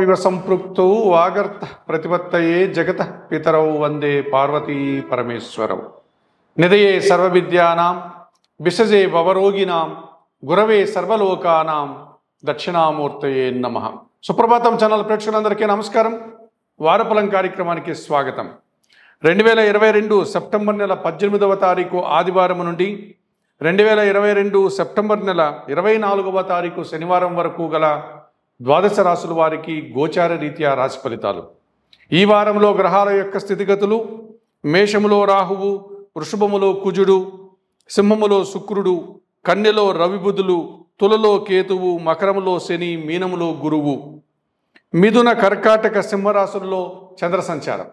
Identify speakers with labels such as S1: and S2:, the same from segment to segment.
S1: వివ సంపృక్తౌ వాగర్త ప్రతిపత్తయే జగత పితరౌ వందే పార్వతీ పరమేశ్వరౌ నిదయే సర్వవిద్యానాం విసజే భవరోగినాం గురవే సర్వలోకానాం దక్షిణామూర్తయే నమ సుప్రభాతం ఛానల్ ప్రేక్షకులందరికీ నమస్కారం వారపలం కార్యక్రమానికి స్వాగతం రెండు వేల ఇరవై రెండు సెప్టెంబర్ నెల పద్దెనిమిదవ తారీఖు ఆదివారం నుండి రెండు వేల ఇరవై రెండు సెప్టెంబర్ నెల ఇరవై నాలుగవ తారీఖు శనివారం వరకు గల ద్వాదశ రాశుల వారికి గోచార రీత్యా రాశి ఫలితాలు ఈ వారంలో గ్రహాల యొక్క స్థితిగతులు మేషములో రాహువు వృషభములో కుజుడు సింహములో శుక్రుడు కన్యలో రవిబుధులు తులలో కేతువు మకరములో శని మీనములో గురువు మిథున కర్కాటక సింహరాశుల్లో చంద్ర సంచారం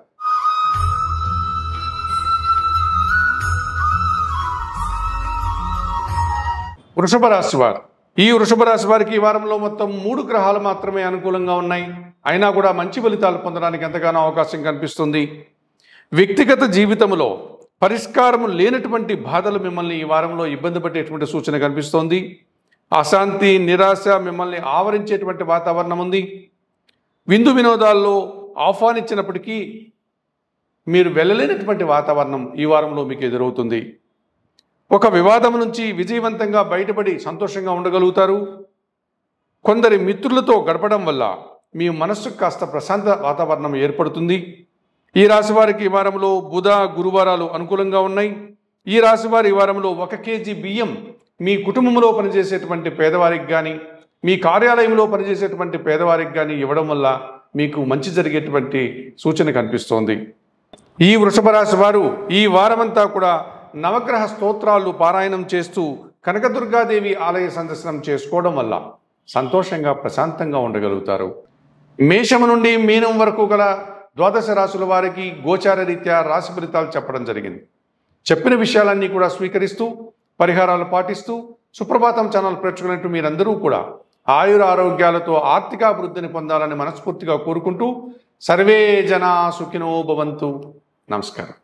S1: వృషభ రాశి వారు ఈ వృషభ రాశి వారికి ఈ వారంలో మొత్తం మూడు గ్రహాలు మాత్రమే అనుకూలంగా ఉన్నాయి అయినా కూడా మంచి ఫలితాలు పొందడానికి ఎంతగానో అవకాశం కనిపిస్తుంది వ్యక్తిగత జీవితంలో పరిష్కారం లేనటువంటి బాధలు మిమ్మల్ని ఈ వారంలో ఇబ్బంది పట్టేటువంటి సూచన కనిపిస్తోంది అశాంతి నిరాశ మిమ్మల్ని ఆవరించేటువంటి వాతావరణం ఉంది విందు వినోదాల్లో ఆహ్వానించినప్పటికీ మీరు వెళ్ళలేనటువంటి వాతావరణం ఈ వారంలో మీకు ఎదురవుతుంది ఒక వివాదం నుంచి విజయవంతంగా బయటపడి సంతోషంగా ఉండగలుగుతారు కొందరి మిత్రులతో గడపడం వల్ల మీ మనస్సుకు కాస్త ప్రశాంత వాతావరణం ఏర్పడుతుంది ఈ రాశివారికి ఈ వారంలో బుధ గురువారాలు అనుకూలంగా ఉన్నాయి ఈ రాశివారి వారంలో ఒక కేజీ బియ్యం మీ కుటుంబంలో పనిచేసేటువంటి పేదవారికి కానీ మీ కార్యాలయంలో పనిచేసేటువంటి పేదవారికి కానీ ఇవ్వడం వల్ల మీకు మంచి జరిగేటువంటి సూచన కనిపిస్తోంది ఈ వృషభ రాశి వారు ఈ వారమంతా కూడా నవగ్రహ స్తోత్రాలు పారాయణం చేస్తూ కనకదుర్గాదేవి ఆలయ సందర్శనం చేసుకోవడం వల్ల సంతోషంగా ప్రశాంతంగా ఉండగలుగుతారు మేషము నుండి మీనం వరకు గల ద్వాదశ రాశుల వారికి గోచార రీత్యా రాశి ఫలితాలు చెప్పడం జరిగింది చెప్పిన విషయాలన్నీ కూడా స్వీకరిస్తూ పరిహారాలు పాటిస్తూ సుప్రభాతం ఛానల్ ప్రేక్షకులంటూ మీరందరూ కూడా ఆయుర ఆరోగ్యాలతో ఆర్థికాభివృద్ధిని పొందాలని మనస్ఫూర్తిగా కోరుకుంటూ సర్వే జనా సుఖినో భవంతు నమస్కారం